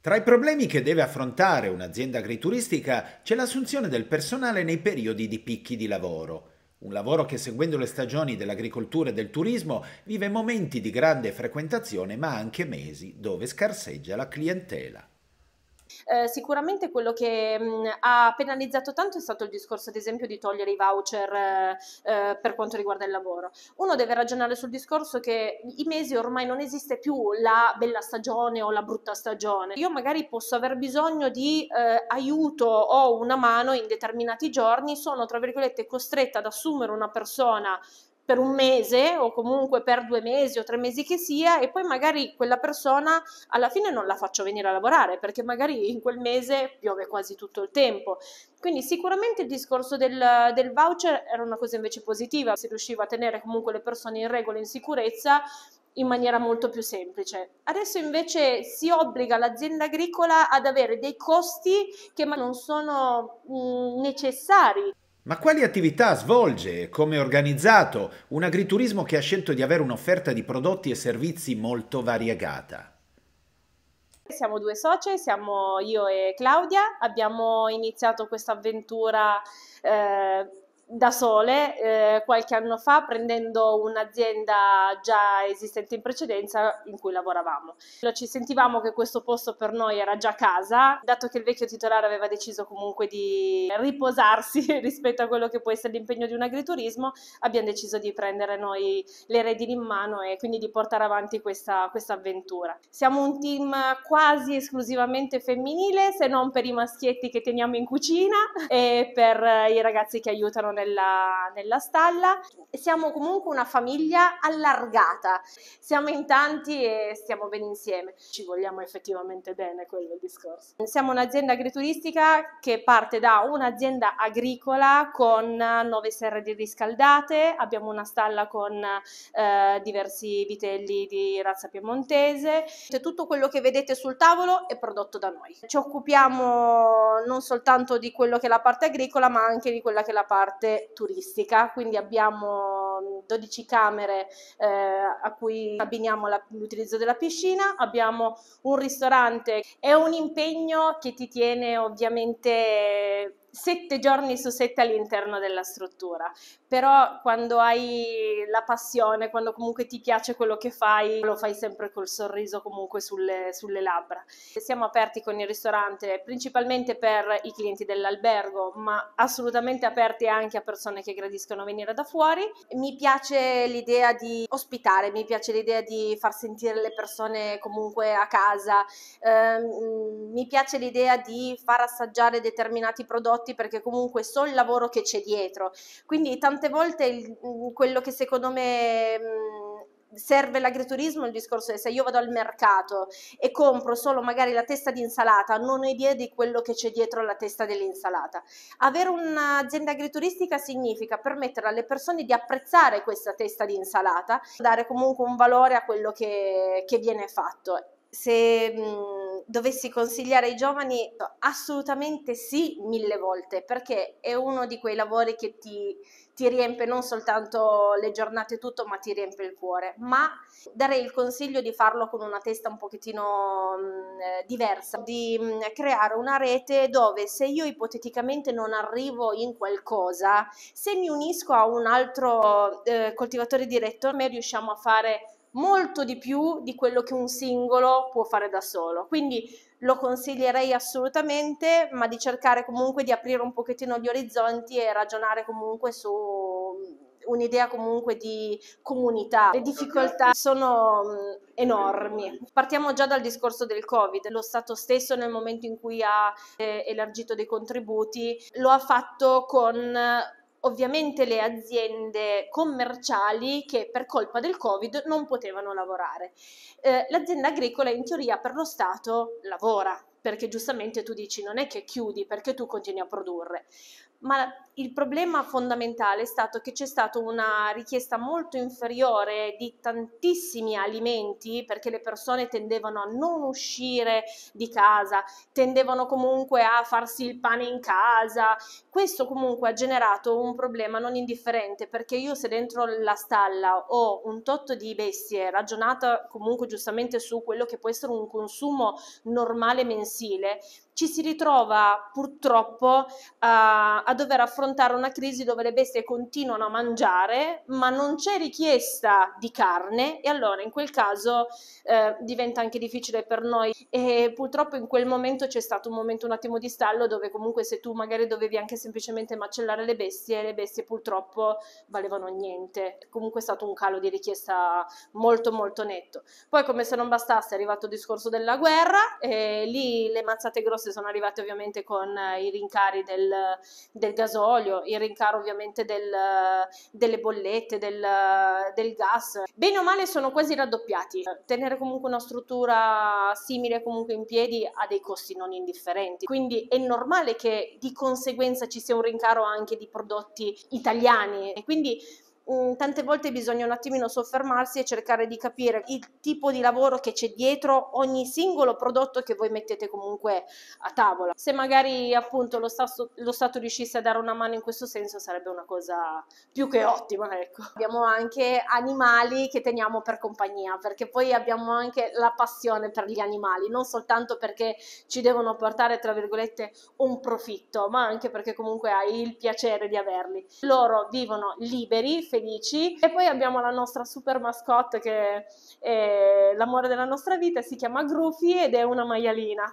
Tra i problemi che deve affrontare un'azienda agrituristica c'è l'assunzione del personale nei periodi di picchi di lavoro. Un lavoro che seguendo le stagioni dell'agricoltura e del turismo vive momenti di grande frequentazione ma anche mesi dove scarseggia la clientela eh, sicuramente quello che mh, mm, ha penalizzato tanto è stato il discorso, ad esempio, di togliere i voucher eh, eh, per quanto riguarda il lavoro. Uno deve ragionare sul discorso che i mesi ormai non esiste più la bella stagione o la brutta stagione. Io magari posso aver bisogno di eh, aiuto o una mano in determinati giorni, sono tra virgolette costretta ad assumere una persona per un mese o comunque per due mesi o tre mesi che sia e poi magari quella persona alla fine non la faccio venire a lavorare perché magari in quel mese piove quasi tutto il tempo. Quindi sicuramente il discorso del, del voucher era una cosa invece positiva, si riusciva a tenere comunque le persone in regola, in sicurezza in maniera molto più semplice. Adesso invece si obbliga l'azienda agricola ad avere dei costi che non sono mh, mm, necessari. Ma quali attività svolge e come è organizzato un agriturismo che ha scelto di avere un'offerta di prodotti e servizi molto variegata? Siamo due soci, siamo io e Claudia, abbiamo iniziato questa avventura eh, da sole eh, qualche anno fa prendendo un'azienda già esistente in precedenza in cui lavoravamo. Ci sentivamo che questo posto per noi era già casa, dato che il vecchio titolare aveva deciso comunque di riposarsi rispetto a quello che può essere l'impegno di un agriturismo, abbiamo deciso di prendere noi le redini in mano e quindi di portare avanti questa, questa avventura. Siamo un team quasi esclusivamente femminile, se non per i maschietti che teniamo in cucina e per i ragazzi che aiutano nella, nella stalla. Siamo comunque una famiglia allargata, siamo in tanti e stiamo bene insieme. Ci vogliamo effettivamente bene, quello è il discorso. Siamo un'azienda agrituristica che parte da un'azienda agricola con nove serre di riscaldate, abbiamo una stalla con eh, diversi vitelli di razza piemontese, tutto quello che vedete sul tavolo è prodotto da noi. Ci occupiamo non soltanto di quello che è la parte agricola, ma anche di quella che è la parte parte turistica, quindi abbiamo 12 mm, camere eh, a cui abbiniamo la, l'utilizzo della piscina, abbiamo un ristorante, è un impegno che ti tiene ovviamente sette giorni su sette all'interno della struttura, però quando hai la passione, quando comunque ti piace quello che fai, lo fai sempre col sorriso comunque sulle, sulle labbra. Siamo aperti con il ristorante principalmente per i clienti dell'albergo, ma assolutamente aperti anche a persone che gradiscono venire da fuori. Mi piace l'idea di ospitare, mi piace l'idea di far sentire le persone comunque a casa, eh, mi piace l'idea di far assaggiare determinati prodotti prodotti perché comunque so il lavoro che c'è dietro. Quindi tante volte il, mm, quello che secondo me... Mh, mm, serve l'agriturismo il discorso è se io vado al mercato e compro solo magari la testa di insalata non ho idea di quello che c'è dietro la testa dell'insalata avere un'azienda agrituristica significa permettere alle persone di apprezzare questa testa di insalata dare comunque un valore a quello che, che viene fatto se mh, mm, dovessi consigliare ai giovani, assolutamente sì, mille volte, perché è uno di quei lavori che ti, ti riempie non soltanto le giornate tutto, ma ti riempie il cuore. Ma darei il consiglio di farlo con una testa un pochettino mh, mm, eh, diversa, di mh, mm, creare una rete dove se io ipoteticamente non arrivo in qualcosa, se mi unisco a un altro eh, coltivatore diretto, a me riusciamo a fare molto di più di quello che un singolo può fare da solo. Quindi lo consiglierei assolutamente, ma di cercare comunque di aprire un pochettino gli orizzonti e ragionare comunque su mm, un'idea comunque di comunità. Le difficoltà sono mm, enormi. Partiamo già dal discorso del Covid. Lo Stato stesso nel momento in cui ha eh, elargito dei contributi lo ha fatto con ovviamente le aziende commerciali che per colpa del Covid non potevano lavorare. Eh, l'azienda agricola in teoria per lo Stato lavora, perché giustamente tu dici non è che chiudi perché tu continui a produrre ma il problema fondamentale è stato che c'è stata una richiesta molto inferiore di tantissimi alimenti perché le persone tendevano a non uscire di casa, tendevano comunque a farsi il pane in casa. Questo comunque ha generato un problema non indifferente perché io se dentro la stalla ho un totto di bestie ragionata comunque giustamente su quello che può essere un consumo normale mensile, ci si ritrova purtroppo a, a dover affrontare una crisi dove le bestie continuano a mangiare, ma non c'è richiesta di carne e allora in quel caso eh, diventa anche difficile per noi e purtroppo in quel momento c'è stato un momento un attimo di stallo dove comunque se tu magari dovevi anche semplicemente macellare le bestie, le bestie purtroppo valevano niente. Comunque è stato un calo di richiesta molto molto netto. Poi come se non bastasse è arrivato il discorso della guerra e lì le mazzate grosse borse sono arrivate ovviamente con eh, i rincari del, del gasolio, il rincaro ovviamente del, delle bollette, del, del, gas. Bene o male sono quasi raddoppiati. Tenere comunque una struttura simile comunque in piedi ha dei costi non indifferenti, quindi è normale che di conseguenza ci sia un rincaro anche di prodotti italiani e quindi Mm, tante volte bisogna un attimino soffermarsi e cercare di capire il tipo di lavoro che c'è dietro ogni singolo prodotto che voi mettete comunque a tavola. Se magari appunto lo Stato, lo stato riuscisse a dare una mano in questo senso sarebbe una cosa più che ottima. Ecco. Abbiamo anche animali che teniamo per compagnia perché poi abbiamo anche la passione per gli animali, non soltanto perché ci devono portare tra virgolette un profitto, ma anche perché comunque hai il piacere di averli. Loro vivono liberi, felici felici. E poi abbiamo la nostra super mascotte che è l'amore della nostra vita, si chiama Groofy ed è una maialina.